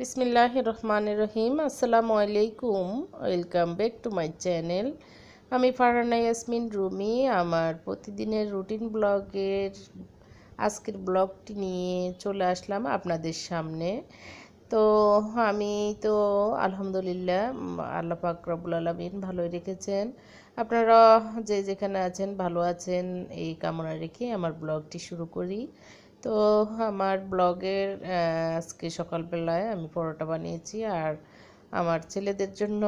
বিসমিল্লাহ রহমান রহিম আসসালামু আলাইকুম welcome back to my channel আমি ফারানা ইয়াসমিন রুমি আমার প্রতিদিনের রুটিন ব্লগের আজকের ব্লগটি নিয়ে চলে আসলাম আপনাদের সামনে তো আমি তো আলহামদুলিল্লাহ আল্লাহ পাক আলমিন ভালোই রেখেছেন আপনারা যে যেখানে আছেন ভালো আছেন এই কামনা রেখে আমার ব্লগটি শুরু করি তো আমার ব্লগের আজকে সকালবেলায় আমি পরোটা বানিয়েছি আর আমার ছেলেদের জন্য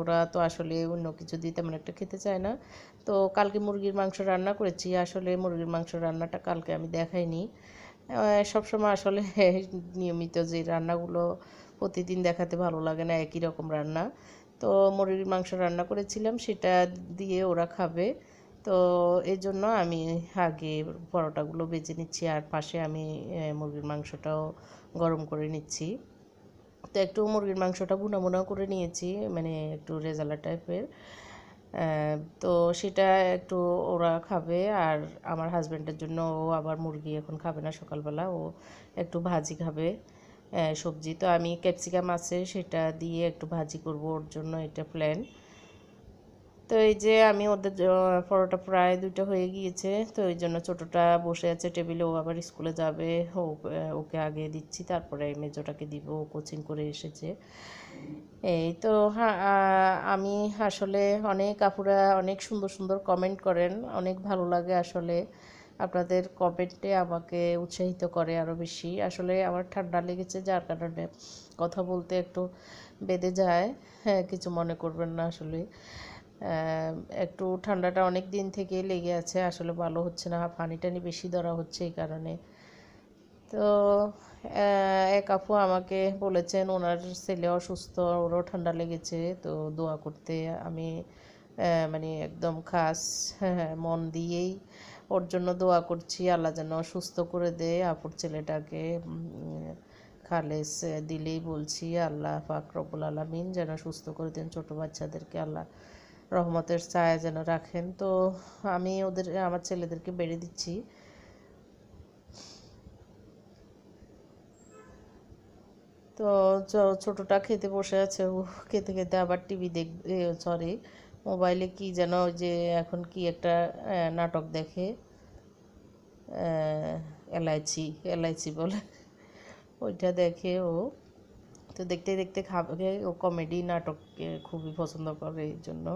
ওরা তো আসলে অন্য কিছু দিয়ে তেমন একটা খেতে চায় না তো কালকে মুরগির মাংস রান্না করেছি আসলে মুরগির মাংস রান্নাটা কালকে আমি দেখাইনি সবসময় আসলে নিয়মিত যে রান্নাগুলো প্রতিদিন দেখাতে ভালো লাগে না একই রকম রান্না তো মুরগির মাংস রান্না করেছিলাম সেটা দিয়ে ওরা খাবে তো এই জন্য আমি আগে পরোটাগুলো বেজে নিচ্ছি আর পাশে আমি মুরগির মাংসটাও গরম করে নিচ্ছি তো একটু মুরগির মাংসটা ভুনা করে নিয়েছি মানে একটু রেজালা টাইপের তো সেটা একটু ওরা খাবে আর আমার হাজব্যান্ডের জন্য ও আবার মুরগি এখন খাবে না সকালবেলা ও একটু ভাজি খাবে সবজি তো আমি ক্যাপসিকাম আছে সেটা দিয়ে একটু ভাজি করব ওর জন্য এটা প্ল্যান তো এই যে আমি ওদের পরোটা প্রায় দুটো হয়ে গিয়েছে তো এই জন্য ছোটোটা বসে আছে টেবিলে ও আবার স্কুলে যাবে ও ওকে আগে দিচ্ছি তারপরে মেজোটাকে দিব ও কোচিং করে এসেছে এই তো আমি আসলে অনেক আপুরা অনেক সুন্দর সুন্দর কমেন্ট করেন অনেক ভালো লাগে আসলে আপনাদের কমেন্টে আমাকে উৎসাহিত করে আরও বেশি আসলে আমার ঠান্ডা লেগেছে যার কারণে কথা বলতে একটু বেঁধে যায় হ্যাঁ কিছু মনে করবেন না আসলে একটু ঠান্ডাটা অনেক দিন থেকে লেগে আছে আসলে ভালো হচ্ছে না পানি টানি বেশি ধরা হচ্ছে এই কারণে তো এক আপু আমাকে বলেছেন ওনার ছেলে অসুস্থ ওরও ঠান্ডা লেগেছে তো দোয়া করতে আমি মানে একদম খাস হ্যাঁ, হ্যাঁ, মন দিয়েই ওর জন্য দোয়া করছি আল্লাহ যেন সুস্থ করে দে আপুর ছেলেটাকে খালেস দিলেই বলছি আল্লাহ ফাকরবুল আলমিন যেন সুস্থ করে দেন ছোটো বাচ্চাদেরকে আল্লাহ রহমতের ছায়া যেন রাখেন তো আমি ওদের আমার ছেলেদেরকে বেড়ে দিচ্ছি তো ছোটটা খেতে বসে আছে ও খেতে খেতে আবার টিভি দেখ সরি মোবাইলে কি যেন যে এখন কি একটা নাটক দেখে এলআইসি এলআইসি বলে ওইটা দেখে ও তো দেখতে দেখতে খাবে ও কমেডি নাটককে খুবই পছন্দ করে এই জন্য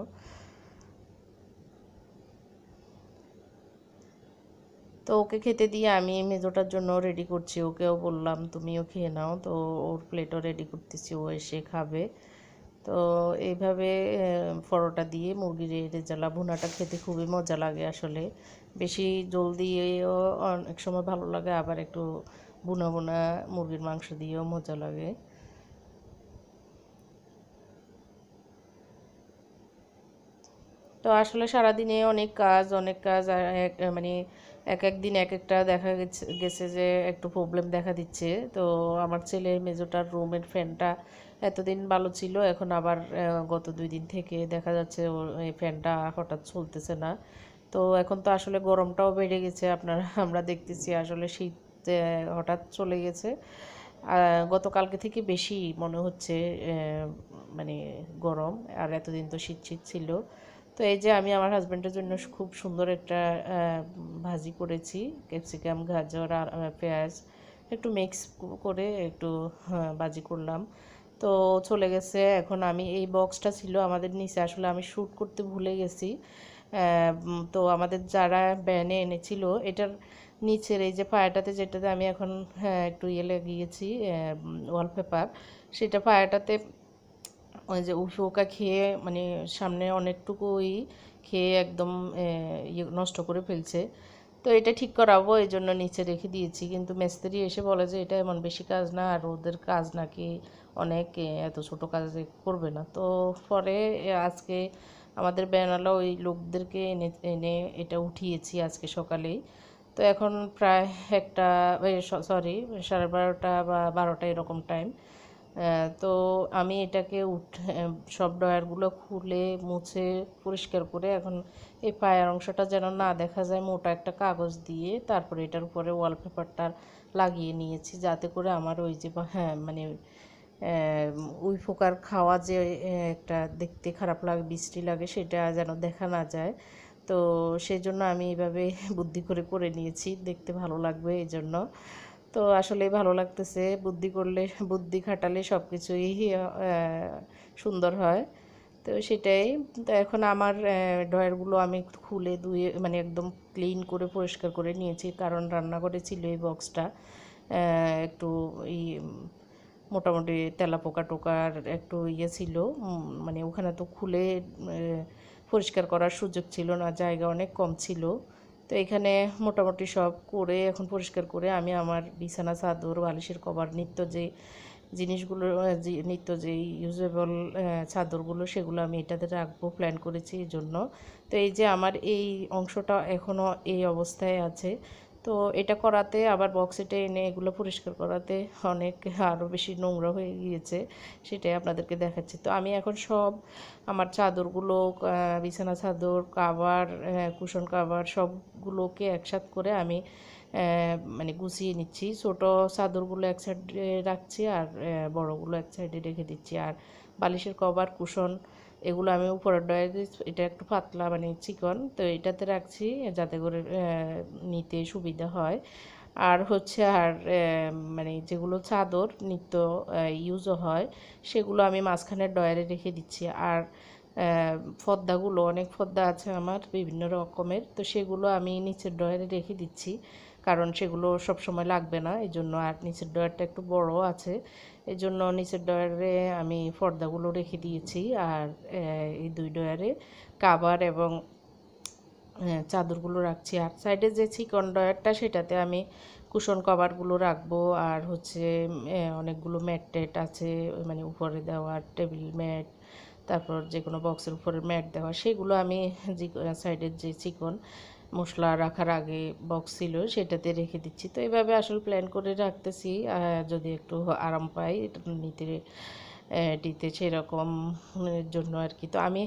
তো ওকে খেতে দিয়ে আমি মেজোটার জন্য রেডি করছি ওকেও বললাম তুমিও খেয়ে নাও তো ওর প্লেটও রেডি করতেছি ও এসে খাবে তো এইভাবে পরোটা দিয়ে মুরগির রেজালা ভুনাটা খেতে খুবই মজা লাগে আসলে বেশি জল দিয়েও অনেক সময় ভালো লাগে আবার একটু বুনা বুনা মুরগির মাংস দিয়েও মজা লাগে তো আসলে সারাদিনে অনেক কাজ অনেক কাজ মানে এক এক দিন এক একটা দেখা গেছে গেছে যে একটু প্রবলেম দেখা দিচ্ছে তো আমার ছেলে মেজোটার রুমের ফ্যানটা এতদিন ভালো ছিল এখন আবার গত দুই দিন থেকে দেখা যাচ্ছে এই ফ্যানটা হঠাৎ চলতেছে না তো এখন তো আসলে গরমটাও বেড়ে গেছে আপনার আমরা দেখতেছি আসলে শীত হঠাৎ চলে গেছে গতকালকে থেকে বেশি মনে হচ্ছে মানে গরম আর এতদিন তো শীত শীত ছিল তো এই যে আমি আমার হাজব্যান্ডের জন্য খুব সুন্দর একটা ভাজি করেছি ক্যাপসিকাম গাজর আর পেঁয়াজ একটু মিক্স করে একটু হ্যাঁ, ভাজি করলাম তো চলে গেছে এখন আমি এই বক্সটা ছিল আমাদের নিচে আসলে আমি শ্যুট করতে ভুলে গেছি তো আমাদের যারা ব্যানে এনেছিল এটার নিচের এই যে পায়াটাতে যেটাতে আমি এখন হ্যাঁ, একটু ইয়ে লাগিয়েছি ওয়ালপেপার সেটা পায়াটাতে ওই যে উফোকা খেয়ে মানে সামনে অনেকটুকুই খেয়ে একদম ইয়ে নষ্ট করে ফেলছে তো এটা ঠিক করাবো এই জন্য নিচে রেখে দিয়েছি কিন্তু মেস্ত্রি এসে বলে যে এটা এমন বেশি কাজ না আর ওদের কাজ নাকি অনেক এত ছোট কাজ করবে না তো পরে আজকে আমাদের বেনালা ওই লোকদেরকে এনে এনে এটা উঠিয়েছি আজকে সকালেই তো এখন প্রায় একটা সরি সাড়ে বারোটা বা বারোটা এরকম টাইম তো আমি এটাকে উঠে সব ড্রয়ারগুলো খুলে মুছে পরিষ্কার করে এখন এই পায়ের অংশটা যেন না দেখা যায় মোটা একটা কাগজ দিয়ে তারপরে এটার উপরে ওয়ালপেপারটা লাগিয়ে নিয়েছি যাতে করে আমার ওই যে হ্যাঁ মানে উই ফোকার খাওয়া যে একটা দেখতে খারাপ লাগে বৃষ্টি লাগে সেটা যেন দেখা না যায় তো সেই জন্য আমি এইভাবে বুদ্ধি করে করে নিয়েছি দেখতে ভালো লাগবে এই জন্য তো আসলে ভালো লাগতেছে বুদ্ধি করলে বুদ্ধি খাটালে সব কিছুই সুন্দর হয় তো সেটাই তো এখন আমার ড্রয়ারগুলো আমি খুলে ধুয়ে মানে একদম ক্লিন করে পরিষ্কার করে নিয়েছি কারণ রান্নাঘরে ছিল এই বক্সটা একটু এই মোটামুটি তেলা পোকা টোকার একটু ইয়ে ছিল মানে ওখানে তো খুলে পরিষ্কার করার সুযোগ ছিল না জায়গা অনেক কম ছিল তো এখানে মোটামুটি সব করে এখন পরিষ্কার করে আমি আমার বিছানা চাদর বালিশের কভার নিত্য যে জিনিসগুলো নিত্য যে ইউজেবল চাদরগুলো সেগুলো আমি এটাতে রাখবো প্ল্যান করেছি এই জন্য তো এই যে আমার এই অংশটা এখনও এই অবস্থায় আছে তো এটা করাতে আবার বক্সেটে এনে এগুলো পরিষ্কার করাতে অনেক আরও বেশি নোংরা হয়ে গিয়েছে সেটাই আপনাদেরকে দেখাচ্ছি তো আমি এখন সব আমার চাদরগুলো বিছানা চাদর কাভার কুশন কাভার সবগুলোকে একসাথ করে আমি মানে গুছিয়ে নিচ্ছি ছোটো চাদরগুলো এক সাইডে রাখছি আর বড়োগুলো এক সাইডে রেখে দিচ্ছি আর বালিশের কভার কুশন এগুলো আমি উপরের ডয়ে এটা একটু পাতলা মানে চিকন তো এটাতে রাখছি যাতে করে নিতে সুবিধা হয় আর হচ্ছে আর মানে যেগুলো চাদর নিত্য ইউজও হয় সেগুলো আমি মাঝখানের ডয়ারে রেখে দিচ্ছি আর ফদ্দাগুলো অনেক ফদ্দা আছে আমার বিভিন্ন রকমের তো সেগুলো আমি নিচের ডয়ারে রেখে দিচ্ছি কারণ সেগুলো সব সময় লাগবে না এই জন্য আর নিচের ডয়ারটা একটু বড় আছে এই জন্য নিচের ডয়ারে আমি পর্দাগুলো রেখে দিয়েছি আর এই দুই ডয়ারে কাবার এবং চাদরগুলো রাখছি আর সাইডে যে চিকন ডয়ারটা সেটাতে আমি কুশন কভারগুলো রাখবো আর হচ্ছে অনেকগুলো ম্যাট টেট আছে মানে উপরে দেওয়া টেবিল ম্যাট তারপর যে কোনো বক্সের উপরে ম্যাট দেওয়া সেগুলো আমি সাইডের যে চিকন মশলা রাখার আগে বক্স ছিল সেটাতে রেখে দিচ্ছি তো এভাবে আসলে প্ল্যান করে রাখতেছি যদি একটু আরাম পাই নিতে ডিতে সেরকম জন্য আর কি তো আমি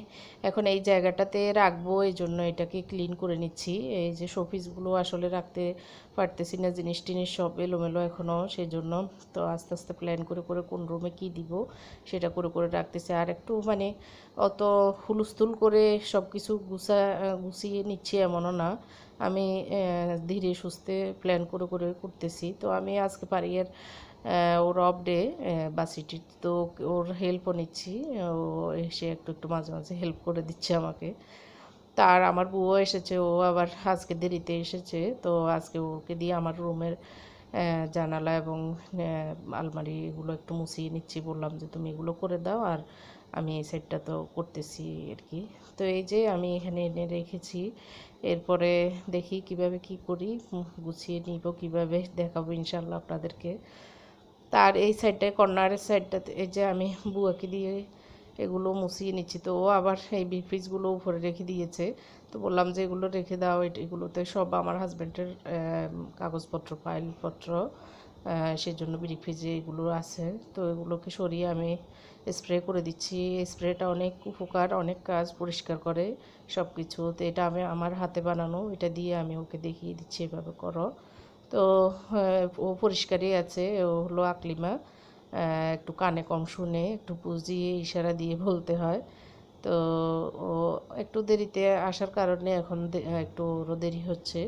এখন এই জায়গাটাতে রাখবো এই জন্য এটাকে ক্লিন করে নিচ্ছি এই যে শোপিসগুলো আসলে রাখতে পারতেছি না জিনিস টিনিস সব এলোমেলো এখনও সেই জন্য তো আস্তে আস্তে প্ল্যান করে করে কোন রুমে কি দিব সেটা করে করে রাখতেছে আর একটু মানে অত হুলস্থুল করে সব কিছু গুছা গুছিয়ে নিচ্ছি এমনও না আমি ধীরে সুস্থে প্ল্যান করে করে করতেছি তো আমি আজকে এর ওর অফ ডে বাসিটি তো ওর হেল্পও নিচ্ছি ও এসে একটু একটু মাঝে মাঝে হেল্প করে দিচ্ছে আমাকে তার আমার বউও এসেছে ও আবার আজকে দেরিতে এসেছে তো আজকে ওকে দিয়ে আমার রুমের জানালা এবং আলমারিগুলো একটু মুছিয়ে নিচ্ছি বললাম যে তুমি এগুলো করে দাও আর আমি এই সাইডটা তো করতেছি আর কি তো এই যে আমি এখানে এনে রেখেছি এরপরে দেখি কিভাবে কি করি গুছিয়ে নিব কিভাবে দেখাবো ইনশাল্লাহ আপনাদেরকে তার এই সাইডটায় কর্নারের সাইডটাতে এই যে আমি বুয়াকে দিয়ে এগুলো মুছিয়ে নিচ্ছি তো ও আবার এই ফ্রিজগুলো উপরে রেখে দিয়েছে তো বললাম যে এগুলো রেখে দাও এগুলোতে সব আমার হাজব্যান্ডের কাগজপত্র ফাইলপত্র সেই জন্য বিড়ি ফ্রিজে এগুলো আছে তো এগুলোকে সরিয়ে আমি স্প্রে করে দিচ্ছি স্প্রেটা অনেক উপকার অনেক কাজ পরিষ্কার করে সব কিছু তো এটা আমি আমার হাতে বানানো এটা দিয়ে আমি ওকে দেখিয়ে দিচ্ছি এভাবে করো তো ও পরিষ্কারই আছে ও হলো আকলিমা একটু কানে কম শুনে একটু বুঝিয়ে ইশারা দিয়ে বলতে হয় তো ও একটু দেরিতে আসার কারণে এখন একটু ওরও দেরি হচ্ছে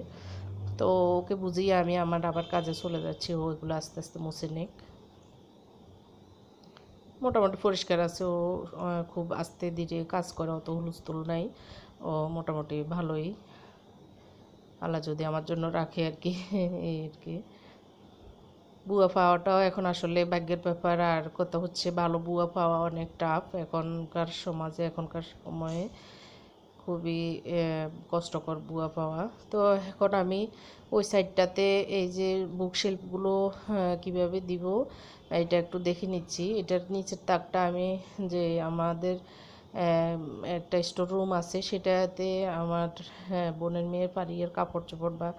তো ওকে বুঝিয়ে আমি আমার আবার কাজে চলে যাচ্ছি ও এগুলো আস্তে আস্তে মুছে নেই মোটামুটি পরিষ্কার আছে ও খুব আস্তে ধীরে কাজ করে অত হুলস্থুল নাই ও মোটামুটি ভালোই আল্লাহ যদি আমার জন্য রাখে আর কি এই আর কি বুয়া পাওয়াটাও এখন আসলে ভাগ্যের ব্যাপার আর কথা হচ্ছে ভালো বুয়া পাওয়া অনেক টাফ এখনকার সমাজে এখনকার সময়ে খুবই কষ্টকর বুয়া পাওয়া তো এখন আমি ওই সাইডটাতে এই যে বুক শিল্পগুলো হ্যাঁ, কিভাবে দিব এটা একটু দেখে নিচ্ছি এটার নিচের তাকটা আমি যে আমাদের একটা স্টোর রুম আছে সেটাতে আমার হ্যাঁ, বোনের মেয়ের পাড়িয়ের কাপড় চোপড় বা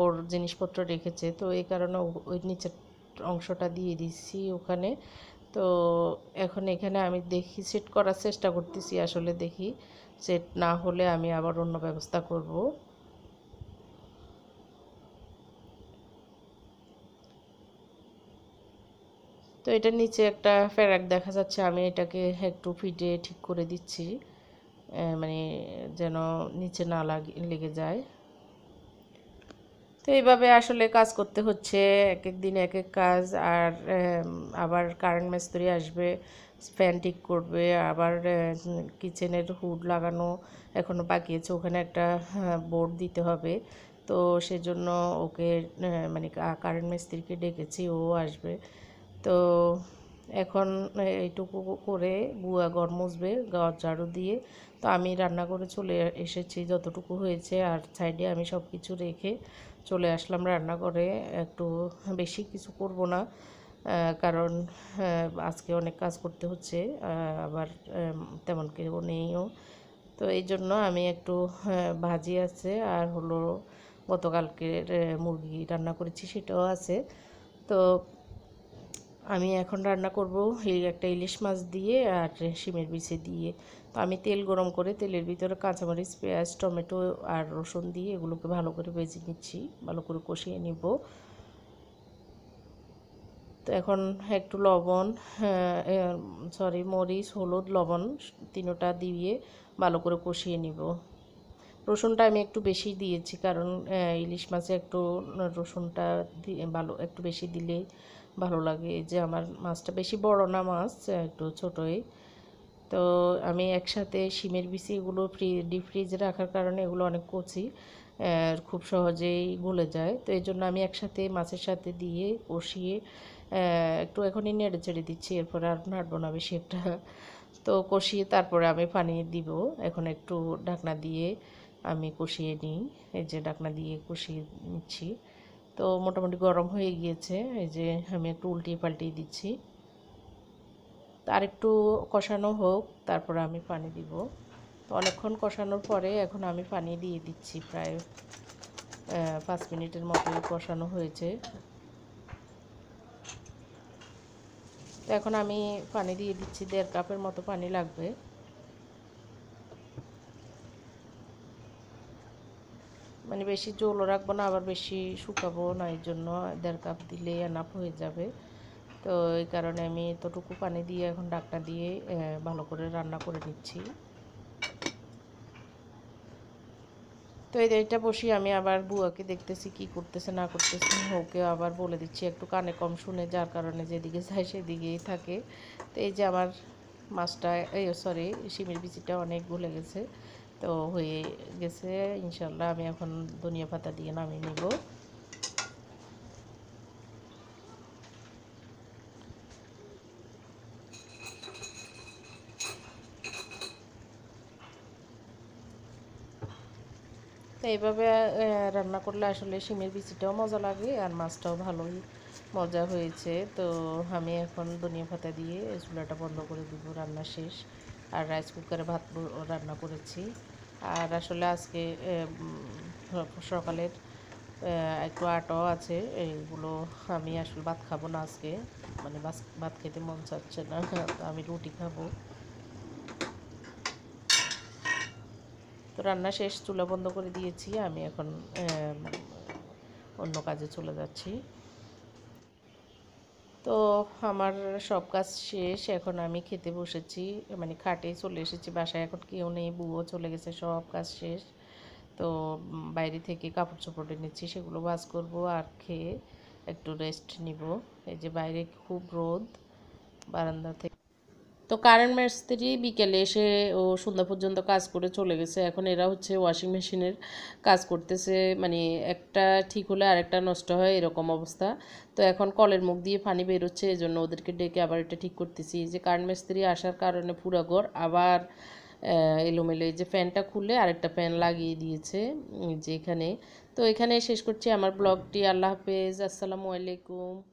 ওর জিনিসপত্র রেখেছে তো এই কারণে ওই নিচের অংশটা দিয়ে দিচ্ছি ওখানে তো এখন এখানে আমি দেখি সেট করার চেষ্টা করতেছি আসলে দেখি সেট না হলে আমি আবার অন্য ব্যবস্থা করব তো এটার নিচে একটা ফেরাক দেখা যাচ্ছে আমি এটাকে একটু ফিটে ঠিক করে দিচ্ছি মানে যেন নিচে না লেগে যায় তো এইভাবে আসলে কাজ করতে হচ্ছে এক এক দিন এক এক কাজ আর আবার কারেন্ট মিস্ত্রি আসবে স্প্যান ঠিক করবে আবার কিচেনের হুড লাগানো এখনও বাকি আছে ওখানে একটা বোর্ড হ্যাঁ, দিতে হবে তো সেজন্য ওকে মানে কারেন্ট মিস্ত্রিকে ডেকেছি ও আসবে তো এখন এইটুকু করে বুয়া গড় মুসবে গড় ঝাড়ু দিয়ে তো আমি রান্না করে চলে এসেছি যতটুকু হয়েছে আর সাইডে আমি সব কিছু রেখে চলে আসলাম রান্না করে একটু বেশি কিছু করব না কারণ আজকে অনেক কাজ করতে হচ্ছে আবার তেমন কেউ নেইও তো এই জন্য আমি একটু ভাজি আছে আর হলো গতকালকের মুরগি রান্না করেছি সেটাও আছে তো আমি এখন রান্না করব একটা ইলিশ মাছ দিয়ে আর শিমের বিছে দিয়ে তো আমি তেল গরম করে তেলের ভিতরে কাঁচামরিচ পেঁয়াজ টমেটো আর রসুন দিয়ে এগুলোকে ভালো করে ভেজে নিচ্ছি ভালো করে কষিয়ে নিব তো এখন একটু লবণ সরি হ্যাঁ, মরিচ হলুদ লবণ তিনোটা দিয়ে ভালো করে কষিয়ে নিব রসুনটা আমি একটু বেশি দিয়েছি কারণ ইলিশ মাছে একটু রসুনটা ভালো একটু বেশি দিলে ভালো লাগে যে আমার মাছটা বেশি বড় না মাছ একটু ছোটোই তো আমি একসাথে সিমের বিচি এগুলো ফ্রি ডিপ ফ্রিজে রাখার কারণে এগুলো অনেক কচি খুব সহজেই গলে যায় তো এই জন্য আমি একসাথে মাছের সাথে দিয়ে কষিয়ে একটু এখনই নেড়ে ছেড়ে দিচ্ছি এরপরে আর নাড়বো না বেশি একটা তো কষিয়ে তারপরে আমি পানি দিব এখন একটু ঢাকনা দিয়ে আমি কষিয়ে নিই এই যে ঢাকনা দিয়ে কষিয়ে নিচ্ছি তো মোটামুটি গরম হয়ে গিয়েছে এই যে আমি একটু উল্টিয়ে পাল্টিয়ে দিচ্ছি আর একটু কষানো হোক তারপরে আমি পানি দিব তো অনেকক্ষণ কষানোর পরে এখন আমি পানি দিয়ে দিচ্ছি প্রায় পাঁচ মিনিটের মতো কষানো হয়েছে তো এখন আমি পানি দিয়ে দিচ্ছি দেড় কাপের মতো পানি লাগবে মানে বেশি জলও রাখবো না আবার বেশি শুকাবো না এর জন্য দেড় কাপ দিলে এনাফ হয়ে যাবে তো এই কারণে আমি এতটুকু পানি দিয়ে এখন ডাকটা দিয়ে ভালো করে রান্না করে নিচ্ছি তো এই এটা বসি আমি আবার বুয়াকে দেখতেছি কি করতেছে না করতেছে ওকে আবার বলে দিচ্ছি একটু কানে কম শুনে যার কারণে যেদিকে যায় সেদিকেই থাকে তো এই যে আমার মাছটা এই সরি সিমের বিচিটা অনেক গলে গেছে তো হয়ে গেছে ইনশাল্লাহ আমি এখন ধনিয়া পাতা দিয়ে নামিয়ে নেবো এইভাবে রান্না করলে আসলে শিমের বিচিটাও মজা লাগে আর মাছটাও ভালোই মজা হয়েছে তো আমি এখন ধনিয়া পাতা দিয়ে চুলাটা বন্ধ করে দিব রান্না শেষ আর রাইস কুকারে ভাত রান্না করেছি আর আসলে আজকে সকালের একটু আটাও আছে এইগুলো আমি আসলে ভাত খাবো না আজকে মানে ভাত খেতে মন চাচ্ছে না আমি রুটি খাবো তো রান্না শেষ চুলা বন্ধ করে দিয়েছি আমি এখন অন্য কাজে চলে যাচ্ছি তো আমার সব কাজ শেষ এখন আমি খেতে বসেছি মানে খাটে চলে এসেছি বাসায় এখন কেউ নেই বুয়ো চলে গেছে সব কাজ শেষ তো বাইরে থেকে কাপড় চোপড় এনেছি সেগুলো ভাজ করব আর খেয়ে একটু রেস্ট নিব এই যে বাইরে খুব রোদ বারান্দা থেকে তো কারেন্ট মিস্ত্রি বিকেলে এসে ও সন্ধ্যা পর্যন্ত কাজ করে চলে গেছে এখন এরা হচ্ছে ওয়াশিং মেশিনের কাজ করতেছে মানে একটা ঠিক হলে আরেকটা নষ্ট হয় এরকম অবস্থা তো এখন কলের মুখ দিয়ে পানি বেরোচ্ছে জন্য ওদেরকে ডেকে আবার এটা ঠিক করতেছি যে কারেন্ট মিস্ত্রি আসার কারণে পুরা ঘর আবার এলোমেলো এই যে ফ্যানটা খুলে আরেকটা ফ্যান লাগিয়ে দিয়েছে যে এখানে তো এখানে শেষ করছি আমার ব্লগটি আল্লাহ হাফেজ আসসালামু আলাইকুম